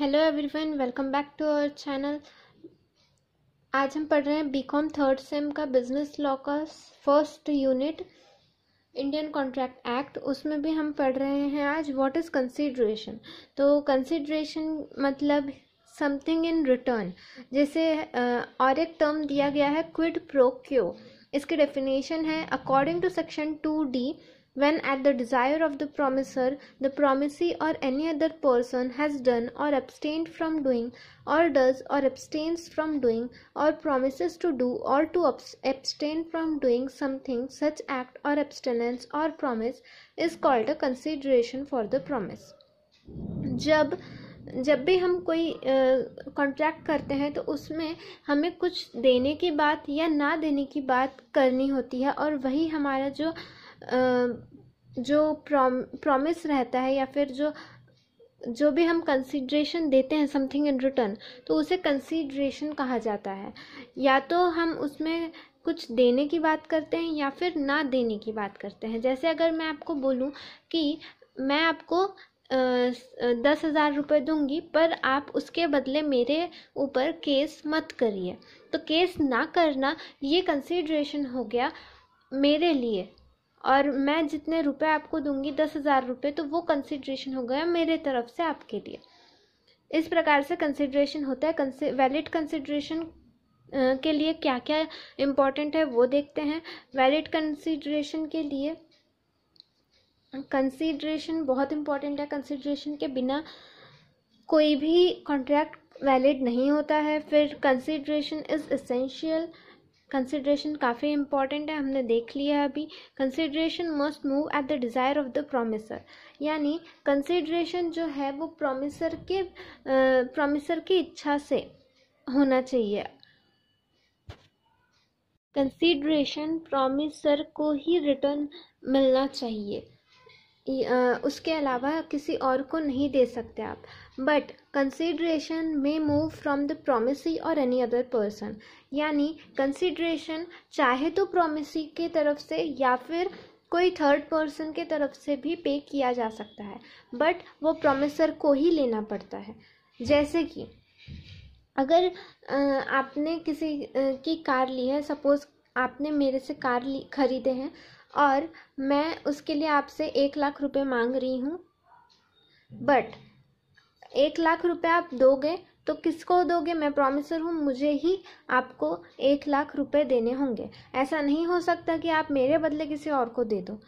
hello everyone welcome back to our channel आज हम पढ़ रहे हैं बीकॉम थर्ड सेम का बिजनेस लॉ का first unit Indian contract act उसमें भी हम पढ़ रहे हैं आज व्हाट इज़ कंसीडरेशन तो कंसीडरेशन मतलब समथिंग इन रिटर्न जैसे और एक टर्म दिया गया है क्विड प्रो क्यो इसकी डेफिनेशन है according to section two D when at the desire of the promisor the promisee or any other person has done or abstained from doing or does or abstains from doing or promises to do or to abstain from doing something such act or abstinence or promise is called a consideration for the promise jab जब भी हम कोई contract करते हैं तो उसमें हमें कुछ देने की बात या ना देने की बात करनी होती है और वही हमारा जो जो प्रॉमिस रहता है या फिर जो जो भी हम कंसिड्रेशन देते हैं समथिंग इन रिटर्न तो उसे कंसिड्रेशन कहा जाता है या तो हम उसमें कुछ देने की बात करते हैं या फिर ना देने की बात करते हैं जैसे अगर मैं आपको बोलूँ कि मैं आपको दस हज़ार रुपये दूंगी पर आप उसके बदले मेरे ऊपर केस मत करिए तो केस ना करना ये कंसिड्रेशन हो गया मेरे लिए और मैं जितने रुपए आपको दूंगी दस हज़ार रुपये तो वो कंसिड्रेशन हो गया मेरे तरफ से आपके लिए इस प्रकार से कंसिड्रेशन होता है वैलिड कंसिड्रेशन के लिए क्या क्या इम्पोर्टेंट है वो देखते हैं वैलिड कंसिड्रेशन के लिए कंसिड्रेशन बहुत इम्पॉर्टेंट है कंसिड्रेशन के बिना कोई भी कॉन्ट्रैक्ट वैलिड नहीं होता है फिर कंसिड्रेशन इज़ इसेंशियल कंसिड्रेशन काफ़ी इंपॉर्टेंट है हमने देख लिया है अभी consideration must move at the desire of the promisor यानी कंसिड्रेशन जो है वो प्रोमिसर के प्रोमिसर की इच्छा से होना चाहिए कंसिड्रेशन प्रोमिसर को ही रिटर्न मिलना चाहिए उसके अलावा किसी और को नहीं दे सकते आप बट कंसिड्रेशन में मूव फ्रॉम द प्रोमिसी और एनी अदर पर्सन यानी कंसिड्रेशन चाहे तो प्रोमिसी के तरफ से या फिर कोई थर्ड पर्सन के तरफ से भी पे किया जा सकता है बट वो प्रोमिसर को ही लेना पड़ता है जैसे कि अगर आपने किसी की कार ली है सपोज़ आपने मेरे से कार ली खरीदे हैं और मैं उसके लिए आपसे एक लाख रुपए मांग रही हूँ बट एक लाख रुपए आप दोगे तो किसको दोगे मैं प्रोमिसर हूँ मुझे ही आपको एक लाख रुपए देने होंगे ऐसा नहीं हो सकता कि आप मेरे बदले किसी और को दे दो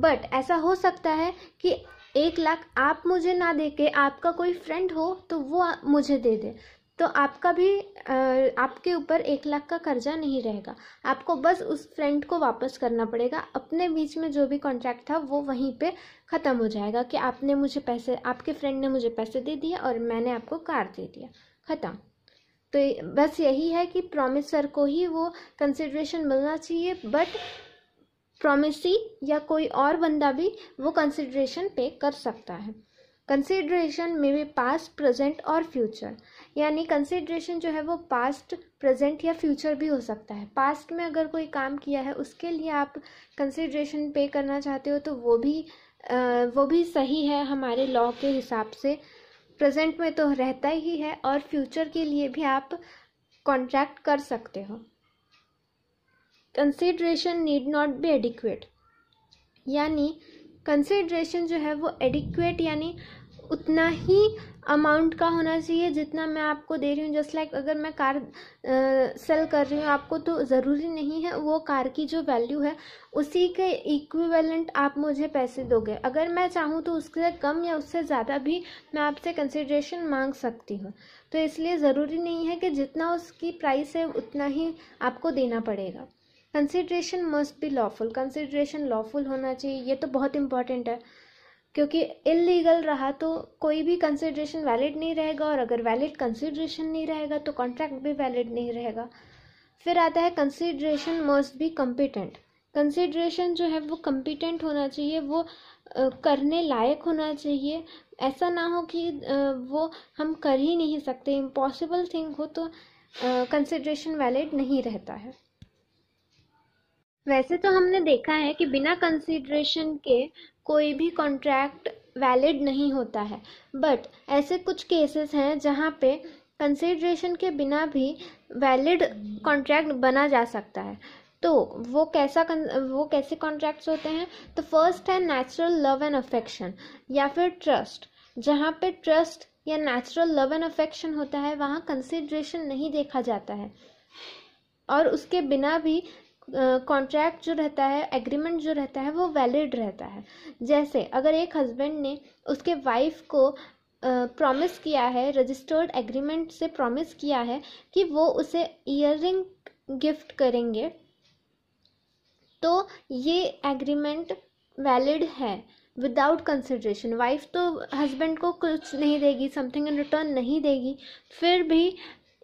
बट ऐसा हो सकता है कि एक लाख आप मुझे ना दे के आपका कोई फ्रेंड हो तो वो मुझे दे दे तो आपका भी आपके ऊपर एक लाख का कर्जा नहीं रहेगा आपको बस उस फ्रेंड को वापस करना पड़ेगा अपने बीच में जो भी कॉन्ट्रैक्ट था वो वहीं पे ख़त्म हो जाएगा कि आपने मुझे पैसे आपके फ्रेंड ने मुझे पैसे दे दिए और मैंने आपको कार दे दिया ख़त्म तो बस यही है कि प्रोमिसर को ही वो कंसिड्रेशन मिलना चाहिए बट प्रोमिसी या कोई और बंदा भी वो कंसिड्रेशन पे कर सकता है कंसिड्रेशन में भी पास्ट प्रेजेंट और फ्यूचर यानी कंसिड्रेशन जो है वो पास्ट प्रेजेंट या फ्यूचर भी हो सकता है पास्ट में अगर कोई काम किया है उसके लिए आप कंसिड्रेशन पे करना चाहते हो तो वो भी आ, वो भी सही है हमारे लॉ के हिसाब से प्रेजेंट में तो रहता ही है और फ्यूचर के लिए भी आप कॉन्ट्रैक्ट कर सकते हो consideration need not be adequate यानी कंसिड्रेशन जो है वो एडिक्वेट यानी उतना ही अमाउंट का होना चाहिए जितना मैं आपको दे रही हूँ जस्ट लाइक अगर मैं कार सेल कर रही हूँ आपको तो ज़रूरी नहीं है वो कार की जो वैल्यू है उसी के इक्विवेलेंट आप मुझे पैसे दोगे अगर मैं चाहूँ तो उससे कम या उससे ज़्यादा भी मैं आपसे कंसिड्रेशन मांग सकती हूँ तो इसलिए ज़रूरी नहीं है कि जितना उसकी प्राइस है उतना ही आपको देना पड़ेगा consideration must be lawful consideration lawful होना चाहिए ये तो बहुत इम्पॉर्टेंट है क्योंकि इलीगल रहा तो कोई भी कंसिड्रेशन वैलिड नहीं रहेगा और अगर वैलिड कंसिड्रेशन नहीं रहेगा तो कॉन्ट्रैक्ट भी वैलिड नहीं रहेगा फिर आता है consideration must be competent consideration जो है वो कम्पिटेंट होना चाहिए वो करने लायक होना चाहिए ऐसा ना हो कि वो हम कर ही नहीं सकते इम्पॉसिबल थिंग हो तो कंसिड्रेशन वैलिड नहीं रहता है वैसे तो हमने देखा है कि बिना कंसिड्रेशन के कोई भी कॉन्ट्रैक्ट वैलिड नहीं होता है बट ऐसे कुछ केसेस हैं जहाँ पे कंसीडरेशन के बिना भी वैलिड कॉन्ट्रैक्ट बना जा सकता है तो वो कैसा वो कैसे कॉन्ट्रैक्ट्स होते हैं तो फर्स्ट है नेचुरल लव एंड अफेक्शन या फिर ट्रस्ट जहाँ पे ट्रस्ट या नेचुरल लव एंड अफेक्शन होता है वहाँ कंसिड्रेशन नहीं देखा जाता है और उसके बिना भी कॉन्ट्रैक्ट uh, जो रहता है एग्रीमेंट जो रहता है वो वैलिड रहता है जैसे अगर एक हस्बैंड ने उसके वाइफ को प्रॉमिस uh, किया है रजिस्टर्ड एग्रीमेंट से प्रॉमिस किया है कि वो उसे ईयर गिफ्ट करेंगे तो ये एग्रीमेंट वैलिड है विदाउट कंसिड्रेशन वाइफ तो हस्बैंड को कुछ नहीं देगी समथिंग इन रिटर्न नहीं देगी फिर भी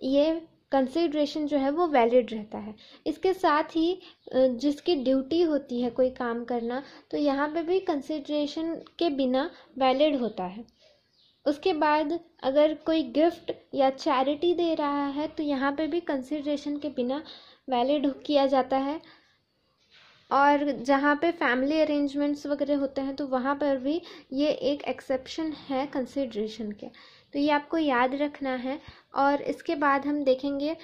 ये कंसिड्रेशन जो है वो वैलिड रहता है इसके साथ ही जिसकी ड्यूटी होती है कोई काम करना तो यहाँ पे भी कंसिड्रेशन के बिना वैलिड होता है उसके बाद अगर कोई गिफ्ट या चैरिटी दे रहा है तो यहाँ पे भी कंसिड्रेशन के बिना वैलिड किया जाता है और जहाँ पे फैमिली अरेंजमेंट्स वगैरह होते हैं तो वहाँ पर भी ये एक एक्सेप्शन है कंसिड्रेशन के तो ये आपको याद रखना है और इसके बाद हम देखेंगे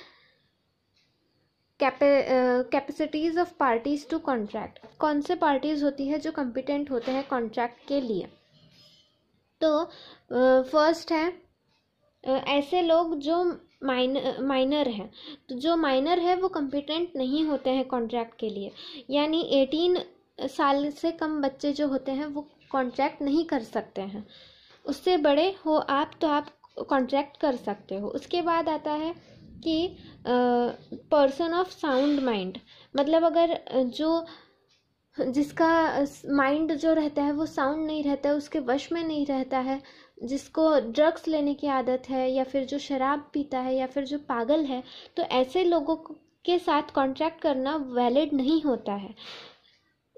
capacities of parties to contract कौन से पार्टीज़ होती है जो कम्पिटेंट होते हैं कॉन्ट्रैक्ट के लिए तो फर्स्ट uh, है uh, ऐसे लोग जो माइनर माइनर हैं तो जो माइनर है वो कम्पिटेंट नहीं होते हैं कॉन्ट्रैक्ट के लिए यानी एटीन साल से कम बच्चे जो होते हैं वो कॉन्ट्रैक्ट नहीं कर सकते हैं उससे बड़े हो आप तो आप कॉन्ट्रैक्ट कर सकते हो उसके बाद आता है कि पर्सन ऑफ साउंड माइंड मतलब अगर जो जिसका माइंड जो रहता है वो साउंड नहीं रहता है उसके वश में नहीं रहता है जिसको ड्रग्स लेने की आदत है या फिर जो शराब पीता है या फिर जो पागल है तो ऐसे लोगों के साथ कॉन्ट्रैक्ट करना वैलिड नहीं होता है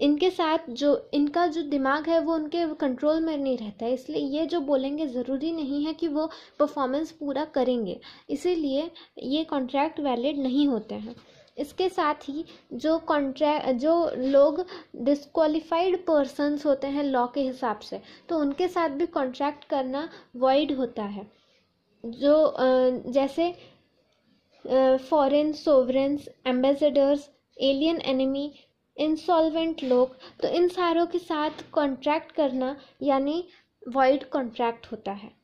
इनके साथ जो इनका जो दिमाग है वो उनके कंट्रोल में नहीं रहता है इसलिए ये जो बोलेंगे ज़रूरी नहीं है कि वो परफॉर्मेंस पूरा करेंगे इसीलिए ये कॉन्ट्रैक्ट वैलिड नहीं होते हैं इसके साथ ही जो कॉन्ट्रैक्ट जो लोग डिसक्वालिफाइड पर्सनस होते हैं लॉ के हिसाब से तो उनके साथ भी कॉन्ट्रैक्ट करना वॉइड होता है जो जैसे foreign sovereigns ambassadors alien enemy insolvent लोग तो इन सारों के साथ कॉन्ट्रैक्ट करना यानी वॉइड कॉन्ट्रैक्ट होता है